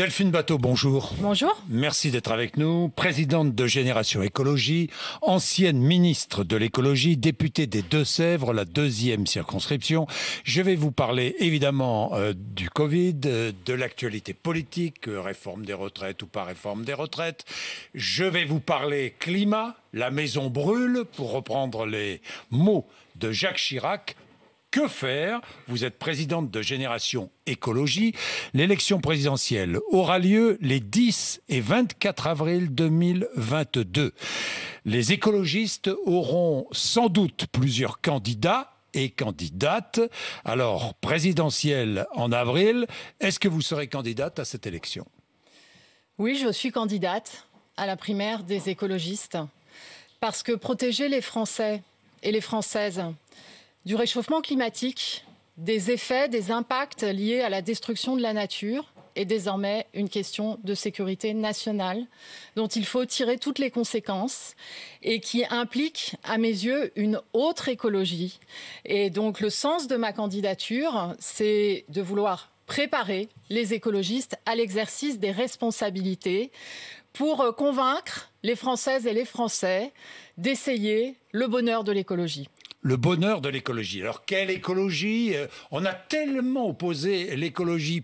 Delphine Bateau, bonjour. Bonjour. Merci d'être avec nous. Présidente de Génération Écologie, ancienne ministre de l'écologie, députée des Deux-Sèvres, la deuxième circonscription. Je vais vous parler évidemment euh, du Covid, euh, de l'actualité politique, euh, réforme des retraites ou pas réforme des retraites. Je vais vous parler climat, la maison brûle, pour reprendre les mots de Jacques Chirac que faire Vous êtes présidente de Génération Écologie. L'élection présidentielle aura lieu les 10 et 24 avril 2022. Les écologistes auront sans doute plusieurs candidats et candidates. Alors, présidentielle en avril, est-ce que vous serez candidate à cette élection Oui, je suis candidate à la primaire des écologistes. Parce que protéger les Français et les Françaises du réchauffement climatique, des effets, des impacts liés à la destruction de la nature est désormais une question de sécurité nationale dont il faut tirer toutes les conséquences et qui implique, à mes yeux, une autre écologie. Et donc le sens de ma candidature, c'est de vouloir préparer les écologistes à l'exercice des responsabilités pour convaincre les Françaises et les Français d'essayer le bonheur de l'écologie le bonheur de l'écologie. Alors quelle écologie euh, On a tellement opposé l'écologie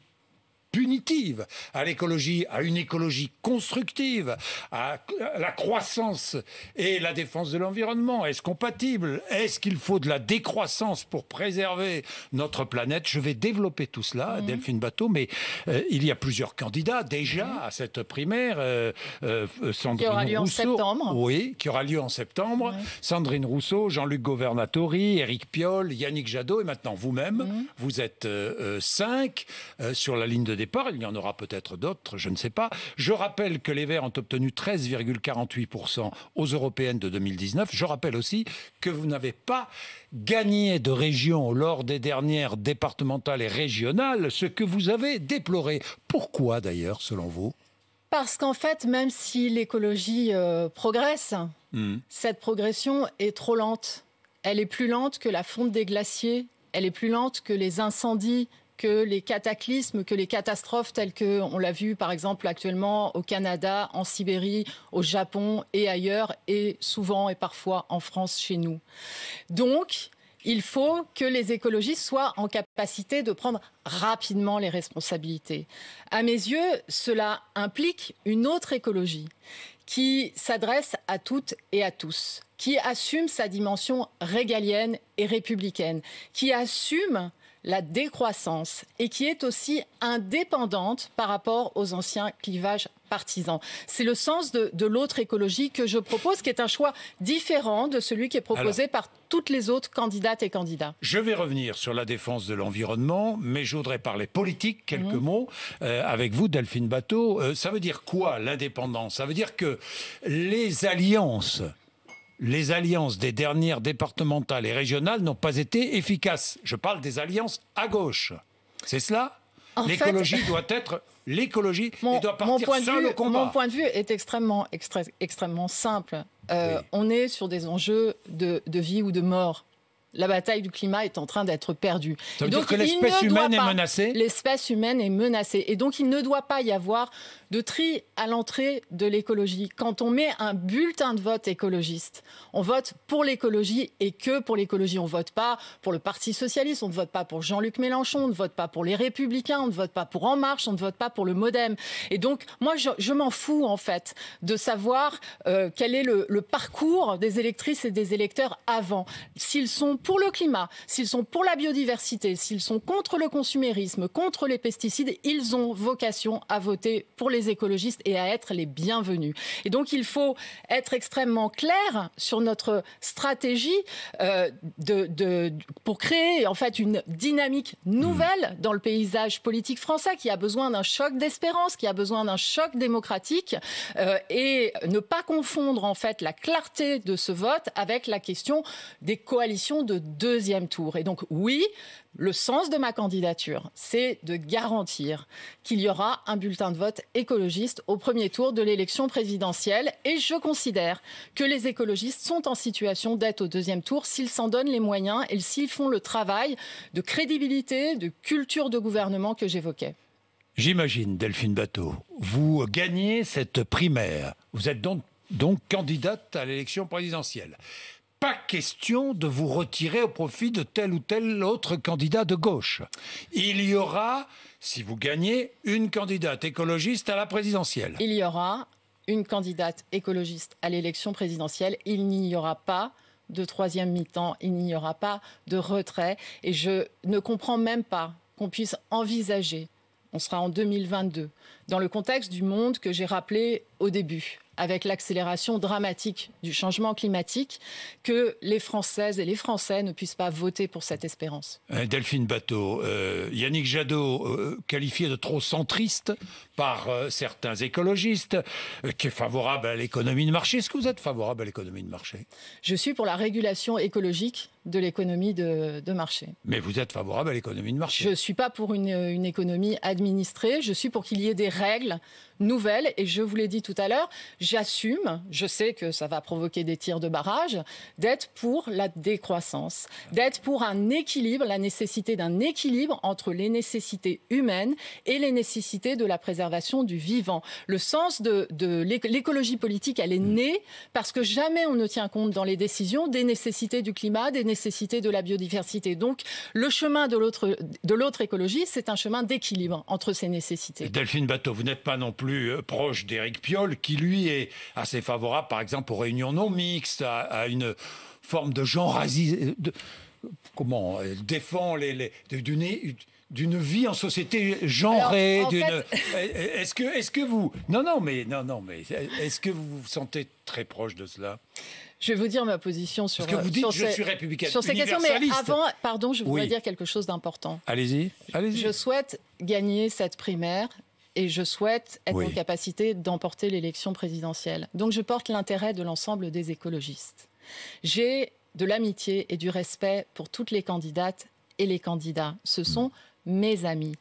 punitive à l'écologie, à une écologie constructive, à la croissance et la défense de l'environnement Est-ce compatible Est-ce qu'il faut de la décroissance pour préserver notre planète Je vais développer tout cela, mhm. Delphine Bateau, mais euh, il y a plusieurs candidats déjà mhm. à cette primaire. Euh, euh, qui aura lieu en septembre. Oui, qui aura lieu en septembre. Sandrine Rousseau, Jean-Luc Governatori, Eric Piolle, Yannick Jadot et maintenant vous-même. Mhm. Vous êtes cinq sur la ligne de départ il y en aura peut-être d'autres, je ne sais pas. Je rappelle que les Verts ont obtenu 13,48% aux européennes de 2019. Je rappelle aussi que vous n'avez pas gagné de région lors des dernières départementales et régionales, ce que vous avez déploré. Pourquoi d'ailleurs, selon vous parce qu'en fait, même si l'écologie euh, progresse, hmm. cette progression est trop lente. Elle est plus lente que la fonte des glaciers, elle est plus lente que les incendies que les cataclysmes, que les catastrophes telles que on l'a vu par exemple actuellement au Canada, en Sibérie, au Japon et ailleurs, et souvent et parfois en France chez nous. Donc, il faut que les écologistes soient en capacité de prendre rapidement les responsabilités. À mes yeux, cela implique une autre écologie qui s'adresse à toutes et à tous, qui assume sa dimension régalienne et républicaine, qui assume la décroissance et qui est aussi indépendante par rapport aux anciens clivages partisans. C'est le sens de, l'autre écologie que je propose, qui est un choix différent de celui qui est proposé par toutes les autres candidates et candidats. Je vais revenir sur la défense de l'environnement, mais je voudrais parler politique, quelques mhm. mots, euh, avec vous, Delphine Bateau. Euh, ça veut dire quoi l'indépendance Ça veut dire que les alliances les alliances des dernières départementales et régionales n'ont pas été efficaces. Je parle des alliances à gauche. C'est cela L'écologie doit être l'écologie mon, partir mon point de vue, Mon point de vue est extrêmement, extrêmement simple. Euh, on est sur des enjeux de, vie ou de mort. La bataille du climat est en train d'être perdue. l'espèce humaine est menacée L'espèce humaine est menacée. Et donc, il ne doit pas y avoir de tri à l'entrée de l'écologie. Quand on met un bulletin de vote écologiste, on vote pour l'écologie et que pour l'écologie. On ne vote pas pour le Parti socialiste, on ne vote pas pour Jean-Luc Mélenchon, on ne vote pas pour les Républicains, on ne vote pas pour En Marche, on ne vote pas pour le Modem. Et donc, moi, je, m'en fous, en fait, de savoir euh, quel est le, parcours des électrices et des électeurs avant. S'ils sont pour le climat, s'ils sont pour la biodiversité, s'ils sont contre le consumérisme, contre les pesticides, ils ont vocation à voter pour les les écologistes et à être les bienvenus. Et donc il faut être extrêmement clair sur notre stratégie euh, de, pour créer en fait une dynamique nouvelle hmm. dans le paysage politique français qui a besoin d'un choc d'espérance, qui a besoin d'un choc démocratique euh, et ne pas confondre en fait la clarté de ce vote avec la question des coalitions de deuxième tour. Et donc oui, le sens de ma candidature, c'est de garantir qu'il y aura un bulletin de vote écologiste au premier tour de l'élection présidentielle. Et je considère que les écologistes sont en situation d'être au deuxième tour s'ils s'en donnent les moyens et s'ils font le travail de crédibilité, de culture de gouvernement que j'évoquais. J'imagine, Delphine Bateau, vous gagnez cette primaire. Vous êtes donc, donc candidate à l'élection présidentielle pas question de vous retirer au profit de tel ou tel autre candidat de gauche. Il y aura, si vous gagnez, une candidate écologiste à la présidentielle. Il y aura une candidate écologiste à l'élection présidentielle. Il n'y aura pas de troisième mi-temps, il n'y aura pas de retrait. Et je ne comprends même pas qu'on puisse envisager, on sera en 2022, dans le contexte du monde que j'ai rappelé au début, avec l'accélération dramatique du changement climatique, que les Françaises et les Français ne puissent pas voter pour cette espérance. Euh, Delphine Bateau, euh, Yannick Jadot, euh, qualifié de trop centriste par certains écologistes, qui est favorable à l'économie de marché. Est-ce que vous êtes favorable à l'économie de marché Je suis pour la régulation écologique de l'économie de, marché. Mais vous êtes favorable à l'économie de marché Je ne suis pas pour euh, une, économie administrée, je suis pour qu'il y ait des règles nouvelles. Et je vous l'ai dit tout à l'heure, j'assume, je sais que ça va provoquer des tirs de barrage, d'être pour la décroissance, d'être pour un équilibre, la nécessité d'un équilibre entre les nécessités humaines et les nécessités de la préservation du vivant. Le sens de, de l'écologie politique, elle est mm. née parce que jamais on ne tient compte dans les décisions des nécessités du climat, des nécessités nécessité de la biodiversité. Donc, le chemin de l'autre écologie, c'est un chemin d'équilibre entre ces nécessités. Delphine Bateau, vous n'êtes pas non plus euh, proche d'Éric Piolle, qui lui est assez favorable, par exemple, aux réunions non mixtes, à, une forme de genre de, comment elle défend les, d'une vie en société genrée est-ce que est-ce que vous non non mais non non mais est-ce que vous vous sentez très proche de cela je vais vous dire ma position sur. vous euh, je ces, suis Sur questions, mais avant, pardon, je voudrais dire quelque chose d'important. Allez-y, allez-y. Je souhaite gagner cette primaire et je souhaite être en capacité d'emporter l'élection présidentielle. Donc je porte l'intérêt de l'ensemble des écologistes. J'ai de l'amitié et du respect pour toutes les candidates et les candidats. Ce hmm. sont mes amis.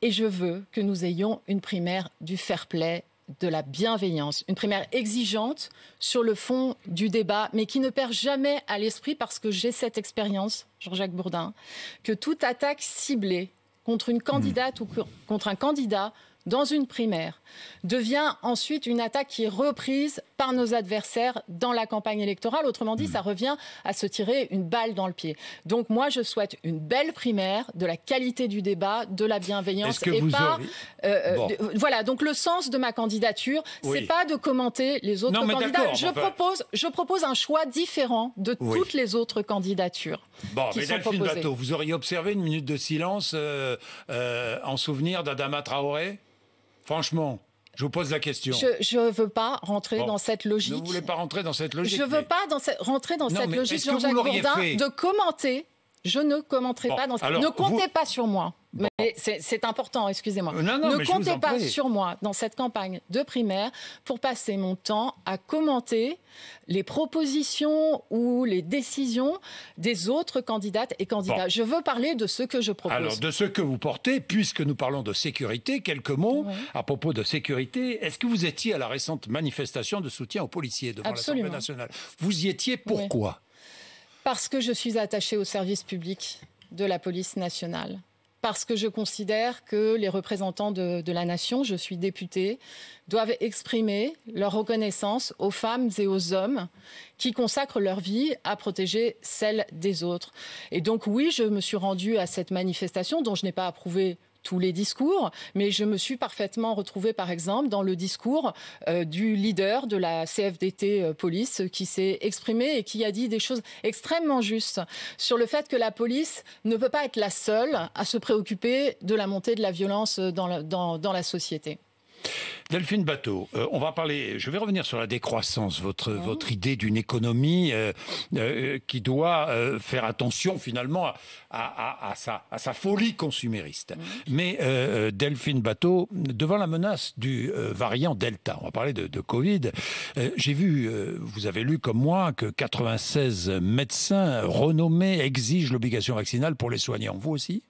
Et je veux que nous ayons une primaire du fair play de la bienveillance, une primaire exigeante sur le fond du débat, mais qui ne perd jamais à l'esprit, parce que j'ai cette expérience, Jean-Jacques Bourdin, que toute attaque ciblée contre une candidate ou contre un candidat dans une primaire devient ensuite une attaque qui est reprise par nos adversaires dans la campagne électorale. Autrement dit, mm. ça revient à se tirer une balle dans le pied. Donc moi, je souhaite une belle primaire, de la qualité du débat, de la bienveillance que vous pas. Euh, euh, voilà. Donc le sens de ma candidature, c'est pas de commenter les autres candidats. Je propose, je propose un choix différent de toutes les autres candidatures. Bon, mais Bateau, vous auriez observé une minute de silence euh, en souvenir d'Adama Traoré, franchement. Je vous pose la question. Je ne veux pas rentrer dans cette logique. Ne voulez pas rentrer dans cette logique. Je ne veux pas dans rentrer dans cette logique, Jean-Jacques Bourdin, de commenter. Je ne commenterai pas dans cette. Ne comptez pas sur moi c'est important, excusez-moi. ne comptez pas sur moi dans cette campagne de primaire pour passer mon temps à commenter les propositions ou les décisions des autres candidates et candidats. Je veux parler de ce que je propose. Alors, de ce que vous portez, puisque nous parlons de sécurité, quelques mots à propos de sécurité. Est-ce que vous étiez à la récente manifestation de soutien aux policiers devant l'Assemblée nationale Vous y étiez pourquoi Parce que je suis attachée au service public de la police nationale parce que je considère que les représentants de, la nation, je suis députée, doivent exprimer leur reconnaissance aux femmes et aux hommes qui consacrent leur vie à protéger celle des autres. Et donc oui, je me suis rendue à cette manifestation dont je n'ai pas approuvé tous les discours, mais je me suis parfaitement retrouvée, par exemple, dans le discours euh, du leader de la CFDT euh, police qui s'est exprimé et qui a dit des choses extrêmement justes sur le fait que la police ne peut pas être la seule à se préoccuper de la montée de la violence euh, dans la société. Delphine Bateau, euh, on va parler, je vais revenir sur la décroissance, votre, ah votre idée d'une économie euh, euh, qui doit faire attention finalement à, sa, folie consumériste. Mais Delphine Bateau, devant la menace du variant Delta, on va parler de, de Covid, j'ai vu, vous avez lu comme moi, que 96 médecins renommés exigent l'obligation vaccinale pour les soignants. Vous aussi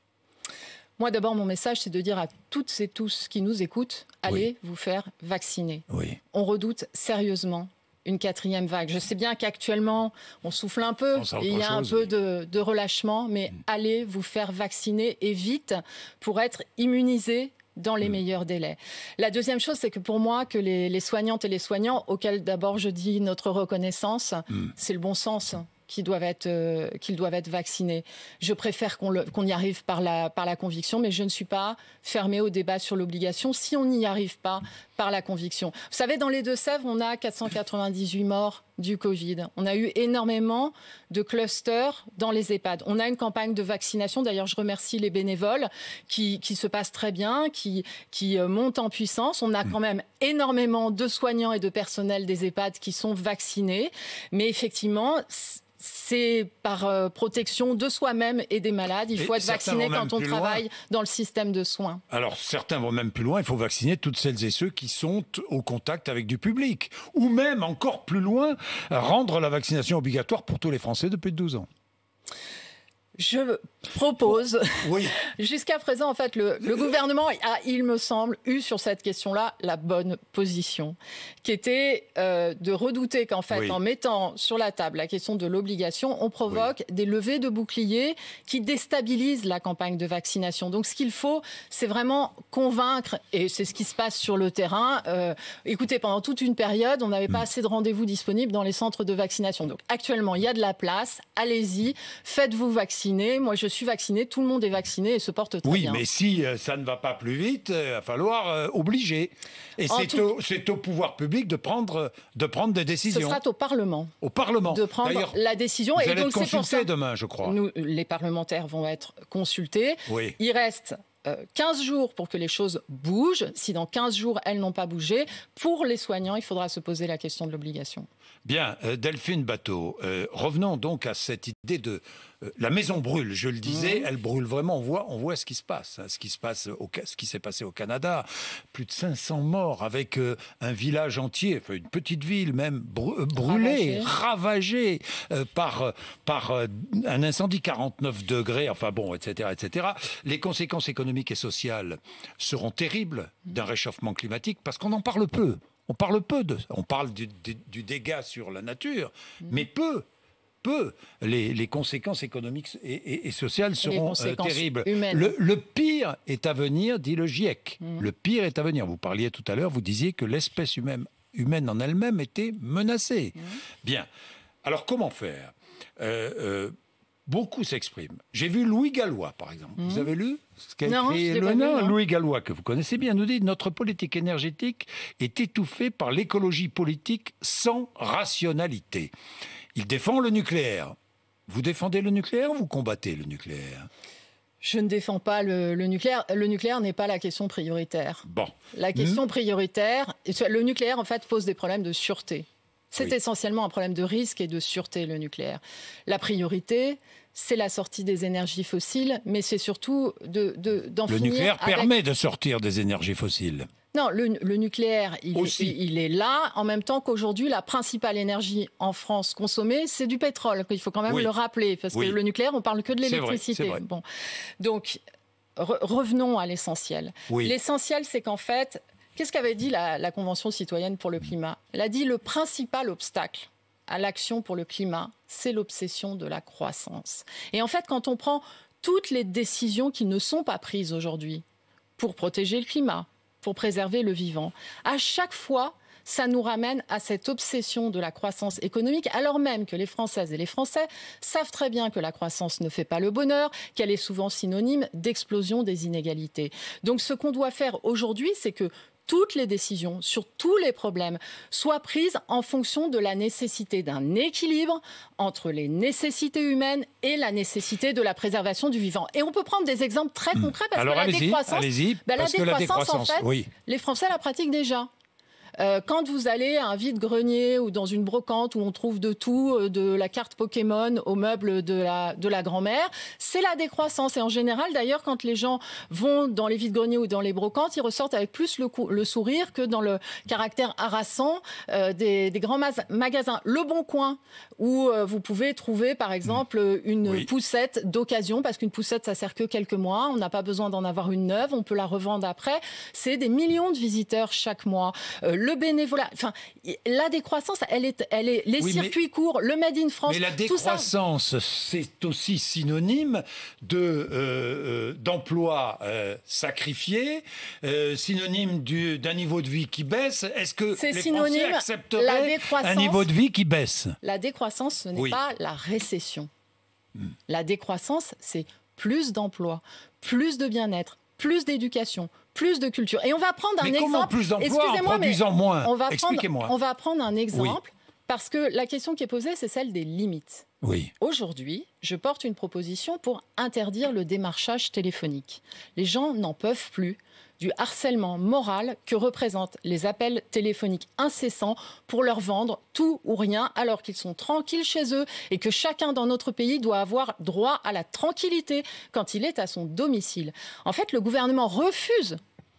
moi, d'abord, mon message, c'est de dire à toutes et tous qui nous écoutent, allez vous faire vacciner. Oui. On redoute sérieusement une quatrième vague. Je sais bien qu'actuellement, on souffle un peu, il y a un peu de, relâchement, mais mm. allez vous faire vacciner et vite pour être immunisé dans les mm. meilleurs délais. La deuxième chose, c'est que pour moi, que les, soignantes et les soignants, auxquels d'abord je dis notre reconnaissance, mm. c'est le bon sens. Hein qu'ils doivent être, euh, doivent être vaccinés. Je préfère qu'on, y arrive par la, par la conviction, mais je ne suis pas fermée au débat sur l'obligation si on n'y arrive pas par la conviction. Vous savez, dans les Deux-Sèvres, on a 498 morts du Covid. On a eu énormément de clusters dans les EHPAD. On a une campagne de vaccination. D'ailleurs, je remercie les bénévoles qui, qui, se passent très bien, qui, qui euh, montent en puissance. On a mm. quand même énormément de soignants et de personnel des EHPAD qui sont vaccinés. Mais effectivement, c'est par euh, protection de soi-même et des malades. Il faut être vacciné quand on travaille dans le système de soins. Alors certains vont même plus loin, il faut vacciner toutes celles et ceux qui sont au contact avec du public. Ou même encore plus loin, rendre la vaccination obligatoire pour tous les Français depuis 12 ans. Je propose. Oui. Jusqu'à présent, en fait, le, gouvernement a, il me semble, eu sur cette question-là la bonne position, qui était euh, de redouter qu'en fait, en mettant sur la table la question de l'obligation, on provoque des levées de boucliers qui déstabilisent la campagne de vaccination. Donc, ce qu'il faut, c'est vraiment convaincre, et c'est ce qui se passe sur le terrain. Euh, écoutez, pendant toute une période, on n'avait pas mm. assez de rendez-vous disponibles dans les centres de vaccination. Donc, actuellement, il y a de la place. Allez-y, faites-vous vacciner moi je suis vacciné, tout le monde est vacciné et se porte très oui, bien. Oui, mais si euh, ça ne va pas plus vite, il euh, va falloir euh, obliger. Et c'est au, pouvoir public de prendre, de prendre des décisions. Ce sera au Parlement. Au Parlement. De prendre la décision. et donc c'est demain, je crois. Nous, les parlementaires vont être consultés. Oui. Il reste 15 jours pour que les choses bougent. Si dans 15 jours, elles n'ont pas bougé, pour les soignants, il faudra se poser la question de l'obligation. Bien, euh, Delphine Bateau, euh, revenons donc à cette idée de euh, la maison brûle. Je le disais, mhm. elle brûle vraiment. On voit, on voit ce qui se passe, hein, ce qui se s'est passé au Canada. Plus de 500 morts avec un village entier, une petite ville même brûlée, ravagée, par par un incendie 49 degrés. Enfin bon, etc., etc. Les conséquences économiques et sociales seront terribles d'un réchauffement climatique parce qu'on en parle peu. On parle peu de On parle du, dégât sur la nature, mm. mais peu peu, les, conséquences économiques et, sociales seront euh, terribles. Le, pire est à venir, dit le GIEC. Mm. Le pire est à venir. Vous parliez tout à l'heure, vous disiez que l'espèce humaine, humaine en elle-même était menacée. Mm. Bien. Alors comment faire euh, euh, beaucoup s'expriment. J'ai vu Louis Gallois, par exemple. Vous mmh. avez lu ce qu'a écrit non, non, non. Louis Gallois, que vous connaissez bien, nous dit Notre politique énergétique est étouffée par l'écologie politique sans rationalité. Il défend le nucléaire. Vous défendez le nucléaire ou vous combattez le nucléaire je ne défends pas le, nucléaire. Le nucléaire n'est pas la question prioritaire. Bon. La question prioritaire, le nucléaire en fait pose des problèmes de sûreté. C'est essentiellement un problème de risque et de sûreté, le nucléaire. La priorité, c'est la sortie des énergies fossiles, mais c'est surtout de, d'en de, Le nucléaire permet de sortir des énergies fossiles. Non, le, nucléaire, il, il, est là, en même temps qu'aujourd'hui, la principale énergie en France consommée, c'est du pétrole. Il faut quand même le rappeler, parce que le nucléaire, on parle que de l'électricité. Bon. Donc, revenons à l'essentiel. L'essentiel, c'est qu'en fait, Qu'est-ce qu'avait dit la, Convention citoyenne pour le climat Elle a dit le principal obstacle à l'action pour le climat, c'est l'obsession de la croissance. Et en fait, quand on prend toutes les décisions qui ne sont pas prises aujourd'hui pour protéger le climat, pour préserver le vivant, à chaque fois, ça nous ramène à cette obsession de la croissance économique, alors même que les Françaises et les Français savent très bien que la croissance ne fait pas le bonheur, qu'elle est souvent synonyme d'explosion des inégalités. Donc ce qu'on doit faire aujourd'hui, c'est que toutes les décisions sur tous les problèmes soient prises en fonction de la nécessité d'un équilibre entre les nécessités humaines et la nécessité de la préservation du vivant. Et on peut prendre des exemples très hmm. concrets ben, parce, que, la décroissance, en fait, les Français la pratiquent déjà. Euh, quand vous allez à un vide-grenier ou dans une brocante où on trouve de tout, euh, de la carte Pokémon au meuble de la, de la grand-mère, c'est la décroissance. Et en général, d'ailleurs, quand les gens vont dans les vides-greniers ou dans les brocantes, ils ressortent avec plus le, sourire que dans le caractère harassant euh, des, grands magasins. Le Bon Coin, où vous pouvez trouver, par exemple, mmh. une poussette d'occasion, parce qu'une poussette, ça sert que quelques mois. On n'a pas besoin d'en avoir une neuve. On peut la revendre après. C'est des millions de visiteurs chaque mois le bénévolat. Enfin, la décroissance, elle est, elle est les circuits courts, le Made in France. Mais la décroissance, c'est aussi synonyme de euh, euh, euh, sacrifiés, d'emploi sacrifié, synonyme d'un niveau de vie qui baisse. Est-ce que les Français accepteraient un niveau de vie qui baisse La décroissance, ce n'est pas la récession. Hmm. La décroissance, c'est plus d'emplois, plus de bien-être, plus d'éducation, plus de culture. Et on va prendre un exemple. Comment plus en moins Expliquez-moi. On va prendre un exemple. Parce que la question qui est posée, c'est celle des limites. Oui. Aujourd'hui, je porte une proposition pour interdire le démarchage téléphonique. Les gens n'en peuvent plus du harcèlement moral que représentent les appels téléphoniques incessants pour leur vendre tout ou rien alors qu'ils sont tranquilles chez eux et que chacun dans notre pays doit avoir droit à la tranquillité quand il est à son domicile. En fait, le gouvernement refuse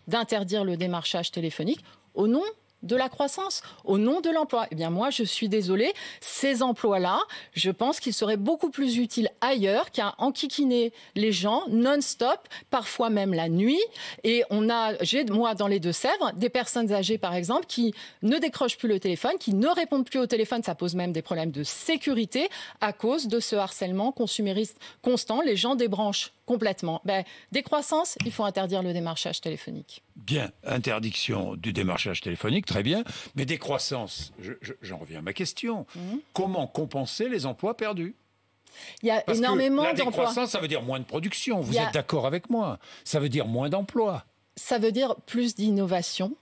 d'interdire le démarchage téléphonique au nom de la croissance, au nom de l'emploi. Eh bien, moi, je suis désolée, ces emplois-là, je pense qu'ils seraient beaucoup plus utiles ailleurs qu'à enquiquiner les gens non-stop, parfois même la nuit. Et on a, j'ai, moi, dans les Deux-Sèvres, des personnes âgées, par exemple, qui ne décrochent plus le téléphone, qui ne répondent plus au téléphone. Ça pose même des problèmes de sécurité à cause de ce harcèlement consumériste constant. Les gens débranchent Complètement. Ben, décroissance, il faut interdire le démarchage téléphonique. Bien, interdiction du démarchage téléphonique, très bien. Mais décroissance, j'en reviens à ma question. Mhm. Comment compenser les emplois perdus il y a énormément d'emplois. La décroissance, ça veut dire moins de production. Vous êtes d'accord avec moi Ça veut dire moins d'emplois. Ça veut dire plus d'innovation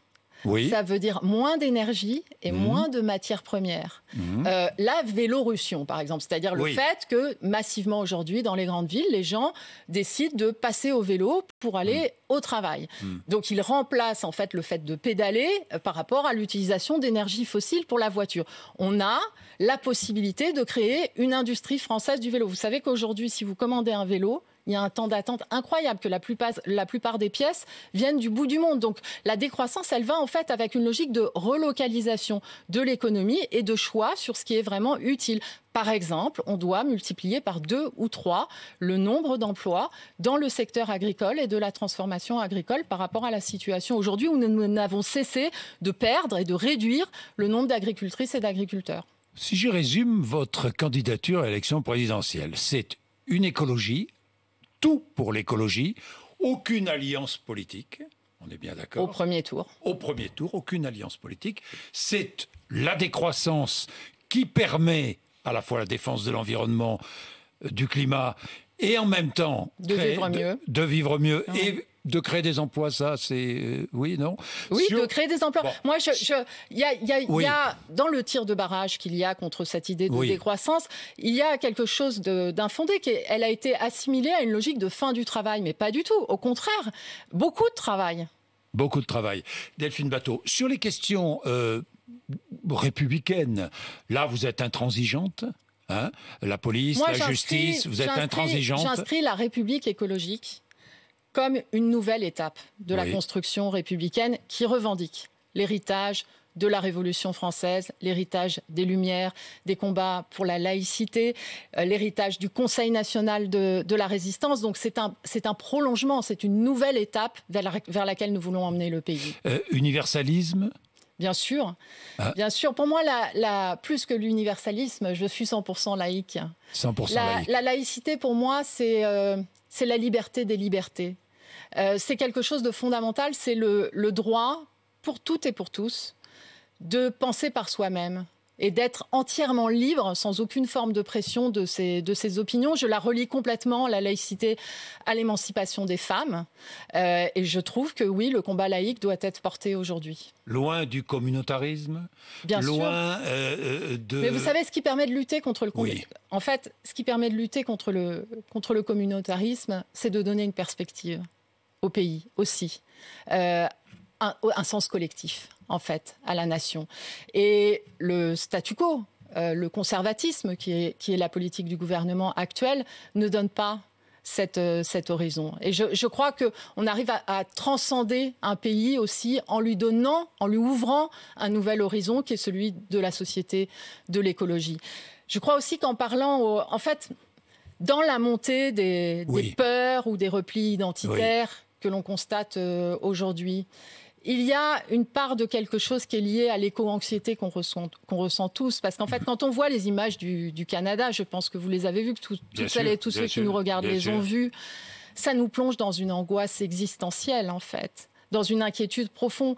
ça veut dire moins d'énergie et mmh. moins de matières premières. Mmh. Euh, la vélorution, par exemple, c'est-à-dire le fait que massivement aujourd'hui, dans les grandes villes, les gens décident de passer au vélo pour aller mmh. au travail. Donc il remplace en fait le fait de pédaler euh, par rapport à l'utilisation d'énergie fossile pour la voiture. On a la possibilité de créer une industrie française du vélo. Vous savez qu'aujourd'hui, si vous commandez un vélo, il y a un temps d'attente incroyable, que la plupart, des pièces viennent du bout du monde. Donc la décroissance, elle va en fait avec une logique de relocalisation de l'économie et de choix sur ce qui est vraiment utile. Par exemple, on doit multiplier par deux ou trois le nombre d'emplois dans le secteur agricole et de la transformation agricole par rapport à la situation aujourd'hui où nous n'avons cessé de perdre et de réduire le nombre d'agricultrices et d'agriculteurs. Si je résume votre candidature à l'élection présidentielle, c'est une écologie, tout pour l'écologie, aucune alliance politique. On est bien d'accord. Au premier tour. Au premier tour, aucune alliance politique. C'est la décroissance qui permet à la fois la défense de l'environnement, euh, du climat et en même temps de vivre mieux, de, vivre mieux ah et de créer des emplois, ça, c'est. Euh, oui, non Oui, de créer des emplois. Moi, Il, y a, dans le tir de barrage qu'il y a contre cette idée de décroissance, il y a quelque chose d'infondé. Elle a été assimilée à une logique de fin du travail, mais pas du tout. Au contraire, beaucoup de travail. Beaucoup de travail. Delphine Bateau, sur les questions euh, républicaines, là, vous êtes intransigeante Hein la police, la justice, vous êtes intransigeante. J'inscris la République écologique comme une nouvelle étape de la construction républicaine qui revendique l'héritage de la Révolution française, l'héritage des Lumières, des combats pour la laïcité, euh, l'héritage du Conseil national de, la résistance. Donc c'est un, un, prolongement, c'est une nouvelle étape vers, laquelle nous voulons emmener le pays. Euh, universalisme Bien sûr, ah. bien sûr. Pour moi, la, plus que l'universalisme, je suis 100% laïque. 100% la, laïque. La laïcité, pour moi, c'est euh, c'est la liberté des libertés. Euh, c'est quelque chose de fondamental, c'est le, le droit pour toutes et pour tous de penser par soi-même, et d'être entièrement libre, sans aucune forme de pression de ses, de ses opinions. Je la relie complètement, la laïcité, à l'émancipation des femmes. Euh, et je trouve que oui, le combat laïque doit être porté aujourd'hui. Loin du communautarisme, Bien loin sûr. Euh, euh, de... Mais vous savez, ce qui permet de lutter contre le... Oui. En fait, ce qui permet de lutter contre le, contre le communautarisme, c'est de donner une perspective au pays aussi un, sens collectif, en fait, à la nation. Et le statu quo, euh, le conservatisme, qui est, qui est la politique du gouvernement actuel, ne donne pas cette, euh, cet horizon. Et je, je crois qu'on arrive à, transcender un pays aussi en lui donnant, en lui ouvrant un nouvel horizon qui est celui de la société, de l'écologie. Je crois aussi qu'en parlant, en fait, dans la montée des, peurs ou des replis identitaires que l'on constate euh, aujourd'hui, il y a une part de quelque chose qui est lié à l'éco-anxiété qu'on ressent, tous. Parce qu'en fait, quand on voit les images du, Canada, je pense que vous les avez vues, que toutes celles et tous ceux qui nous regardent les ont vues, ça nous plonge dans une angoisse existentielle, en fait dans une inquiétude profonde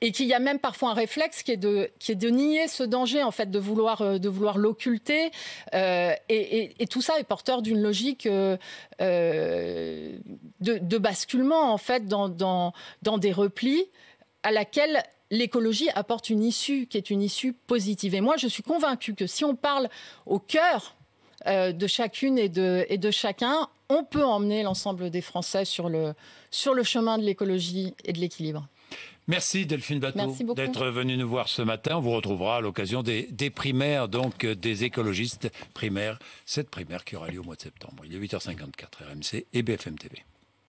et qu'il y a même parfois un réflexe qui est de, nier ce danger, en fait, de vouloir, euh, l'occulter. Euh, et, tout ça est porteur d'une logique euh, de, basculement, en fait, dans, des replis à laquelle l'écologie apporte une issue qui est une issue positive. Et moi, je suis convaincue que si on parle au cœur de chacune et de, et de chacun, on peut emmener l'ensemble des Français sur le, sur le chemin de l'écologie et de l'équilibre. Merci Delphine Bateau d'être venue nous voir ce matin. On vous retrouvera à l'occasion des, des, primaires, donc des écologistes primaires, cette primaire qui aura lieu au mois de septembre. Il est 8h54 RMC et BFM TV.